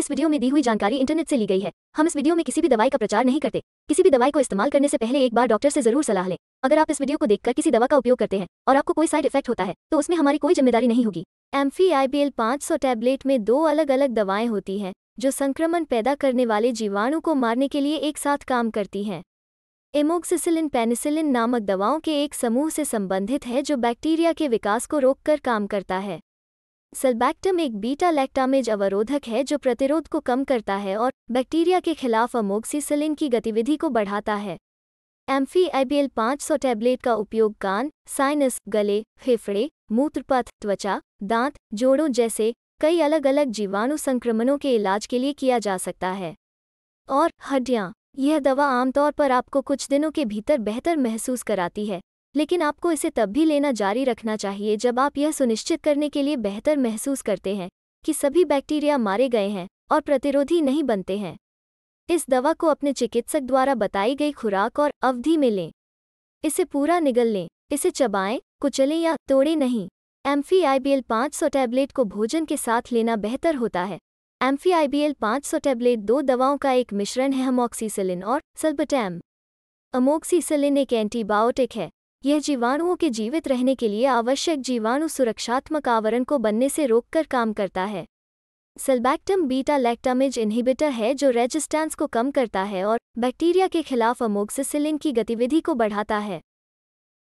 इस वीडियो में दी हुई जानकारी इंटरनेट से ली गई है हम इस वीडियो में किसी भी दवाई का प्रचार नहीं करते किसी भी दवाई को इस्तेमाल करने से पहले एक बार डॉक्टर से जरूर सलाह लें अगर आप इस वीडियो को देखकर किसी दवा का उपयोग करते हैं और आपको कोई साइड इफेक्ट होता है तो उसमें हमारी कोई जिम्मेदारी नहीं होगी एम्फी आई बी टैबलेट में दो अलग अलग दवाएं होती हैं जो संक्रमण पैदा करने वाले जीवाणु को मारने के लिए एक साथ काम करती हैं एमोक्सिसिलिन पेनिसिलिन नामक दवाओं के एक समूह से संबंधित है जो बैक्टीरिया के विकास को रोककर काम करता है सल्बैक्टम एक बीटा लैक्टामेज अवरोधक है जो प्रतिरोध को कम करता है और बैक्टीरिया के खिलाफ अमोक्सीसिलिन की गतिविधि को बढ़ाता है एम्फी आईबीएल सौ टैबलेट का उपयोग कान साइनस गले फेफड़े मूत्रपथ त्वचा दांत जोड़ों जैसे कई अलग अलग जीवाणु संक्रमणों के इलाज के लिए किया जा सकता है और हड्डियाँ यह दवा आमतौर पर आपको कुछ दिनों के भीतर बेहतर महसूस कराती है लेकिन आपको इसे तब भी लेना जारी रखना चाहिए जब आप यह सुनिश्चित करने के लिए बेहतर महसूस करते हैं कि सभी बैक्टीरिया मारे गए हैं और प्रतिरोधी नहीं बनते हैं इस दवा को अपने चिकित्सक द्वारा बताई गई खुराक और अवधि में लें इसे पूरा निगल लें इसे चबाएं कुचलें या तोड़ें नहीं एम्फी आई बी सौ टैबलेट को भोजन के साथ लेना बेहतर होता है एम्फी आई बी सौ टैबलेट दो दवाओं का एक मिश्रण है हमोक्सीसिलिन और सल्बटैम अमोक्सीसिलिन एक एंटीबायोटिक है यह जीवाणुओं के जीवित रहने के लिए आवश्यक जीवाणु सुरक्षात्मक आवरण को बनने से रोककर काम करता है सेल्बैक्टम बीटा लैक्टामिज इनहिबिटर है जो रेजिस्टेंस को कम करता है और बैक्टीरिया के खिलाफ अमोक्सिसिलिन की गतिविधि को बढ़ाता है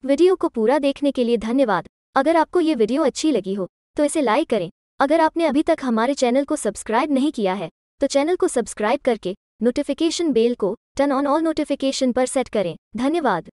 वीडियो को पूरा देखने के लिए धन्यवाद अगर आपको ये वीडियो अच्छी लगी हो तो इसे लाइक करें अगर आपने अभी तक हमारे चैनल को सब्सक्राइब नहीं किया है तो चैनल को सब्सक्राइब करके नोटिफिकेशन बेल को टर्न ऑन ऑल नोटिफिकेशन पर सेट करें धन्यवाद